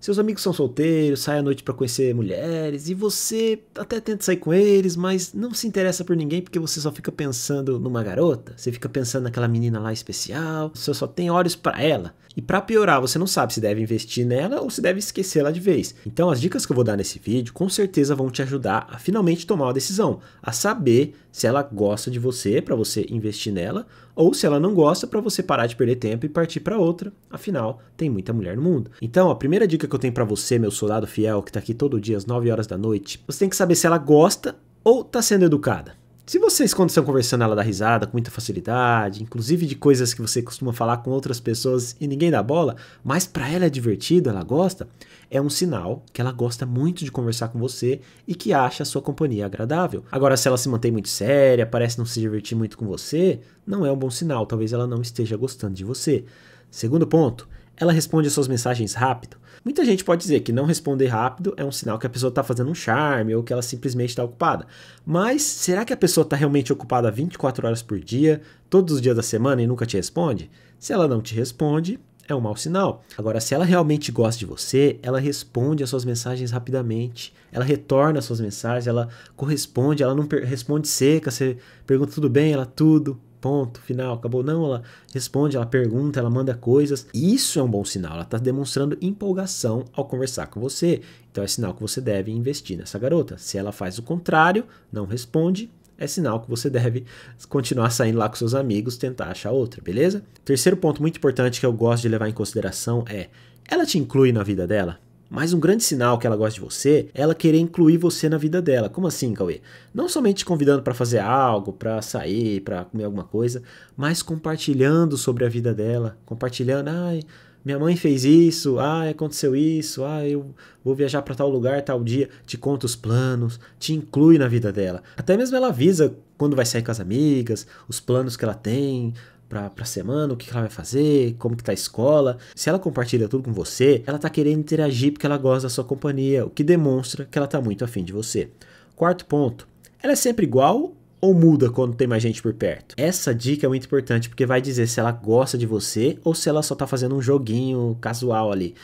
Seus amigos são solteiros, saem à noite para conhecer mulheres e você até tenta sair com eles, mas não se interessa por ninguém porque você só fica pensando numa garota, você fica pensando naquela menina lá especial, você só tem olhos para ela. E para piorar, você não sabe se deve investir nela ou se deve esquecê-la de vez. Então as dicas que eu vou dar nesse vídeo com certeza vão te ajudar a finalmente tomar uma decisão, a saber se ela gosta de você para você investir nela ou se ela não gosta para você parar de perder tempo e partir para outra. Afinal, tem muita mulher no mundo. Então, a primeira dica que eu tenho para você, meu soldado fiel, que tá aqui todo dia às 9 horas da noite, você tem que saber se ela gosta ou tá sendo educada. Se vocês, quando estão conversando, ela dá risada com muita facilidade, inclusive de coisas que você costuma falar com outras pessoas e ninguém dá bola, mas para ela é divertido, ela gosta, é um sinal que ela gosta muito de conversar com você e que acha a sua companhia agradável. Agora, se ela se mantém muito séria, parece não se divertir muito com você, não é um bom sinal, talvez ela não esteja gostando de você. Segundo ponto, ela responde as suas mensagens rápido? Muita gente pode dizer que não responder rápido é um sinal que a pessoa está fazendo um charme ou que ela simplesmente está ocupada. Mas será que a pessoa está realmente ocupada 24 horas por dia, todos os dias da semana e nunca te responde? Se ela não te responde, é um mau sinal. Agora, se ela realmente gosta de você, ela responde as suas mensagens rapidamente, ela retorna as suas mensagens, ela corresponde, ela não responde seca, você pergunta tudo bem, ela tudo, ponto, final, acabou. Não, ela responde, ela pergunta, ela manda coisas. Isso é um bom sinal, ela está demonstrando empolgação ao conversar com você. Então é sinal que você deve investir nessa garota. Se ela faz o contrário, não responde, é sinal que você deve continuar saindo lá com seus amigos, tentar achar outra, beleza? Terceiro ponto muito importante que eu gosto de levar em consideração é: ela te inclui na vida dela? Mas um grande sinal que ela gosta de você é ela querer incluir você na vida dela. Como assim, Cauê? Não somente te convidando para fazer algo, para sair, para comer alguma coisa, mas compartilhando sobre a vida dela, compartilhando, ai, minha mãe fez isso, ah, aconteceu isso, ah, eu vou viajar para tal lugar tal dia, te conta os planos, te inclui na vida dela. Até mesmo ela avisa quando vai sair com as amigas, os planos que ela tem, pra, pra semana, o que, que ela vai fazer, como que tá a escola. Se ela compartilha tudo com você, ela tá querendo interagir porque ela gosta da sua companhia, o que demonstra que ela tá muito afim de você. Quarto ponto, ela é sempre igual ou muda quando tem mais gente por perto? Essa dica é muito importante porque vai dizer se ela gosta de você ou se ela só tá fazendo um joguinho casual ali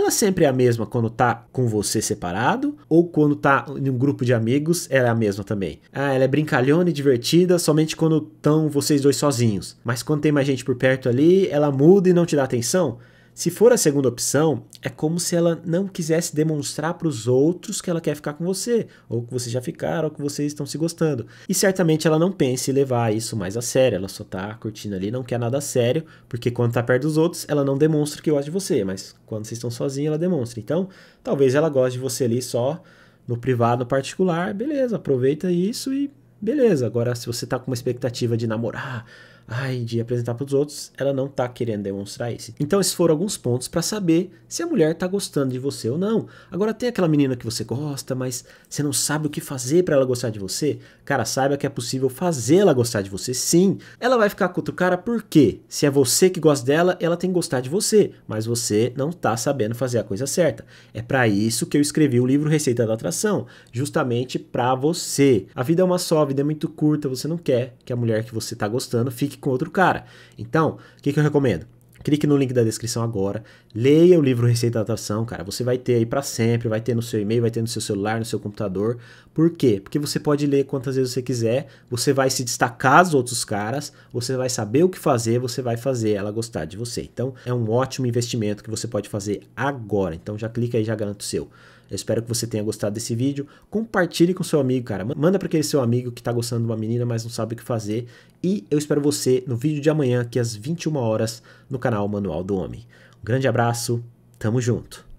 ela sempre é a mesma quando tá com você separado ou quando tá em um grupo de amigos, ela é a mesma também. Ah, ela é brincalhona e divertida somente quando estão vocês dois sozinhos, mas quando tem mais gente por perto ali, ela muda e não te dá atenção. Se for a segunda opção, é como se ela não quisesse demonstrar para os outros que ela quer ficar com você, ou que vocês já ficaram, ou que vocês estão se gostando. E certamente ela não pensa em levar isso mais a sério, ela só tá curtindo ali, não quer nada sério, porque quando tá perto dos outros, ela não demonstra que gosta de você, mas quando vocês estão sozinhos, ela demonstra. Então, talvez ela goste de você ali só no privado, no particular, beleza, aproveita isso e beleza. Agora, se você tá com uma expectativa de namorar, ai, de apresentar para os outros, ela não tá querendo demonstrar isso. Então esses foram alguns pontos para saber se a mulher tá gostando de você ou não. Agora tem aquela menina que você gosta, mas você não sabe o que fazer para ela gostar de você? Cara, saiba que é possível fazê-la gostar de você sim. Ela vai ficar com outro cara por quê? Se é você que gosta dela, ela tem que gostar de você, mas você não tá sabendo fazer a coisa certa. É para isso que eu escrevi o livro Receita da Atração, justamente para você. A vida é uma só, a vida é muito curta, você não quer que a mulher que você tá gostando fique clique com outro cara. Então, o que, que eu recomendo? Clique no link da descrição agora, leia o livro Receita da Atração, cara. Você vai ter aí para sempre, vai ter no seu e-mail, vai ter no seu celular, no seu computador. Por quê? Porque você pode ler quantas vezes você quiser, você vai se destacar dos outros caras, você vai saber o que fazer, você vai fazer ela gostar de você. Então, é um ótimo investimento que você pode fazer agora. Então, já clica aí, já garanto o seu. Eu espero que você tenha gostado desse vídeo. Compartilhe com seu amigo, cara. Manda para aquele seu amigo que está gostando de uma menina, mas não sabe o que fazer. E eu espero você no vídeo de amanhã, que é às 21 horas, no canal Manual do Homem. Um grande abraço, tamo junto.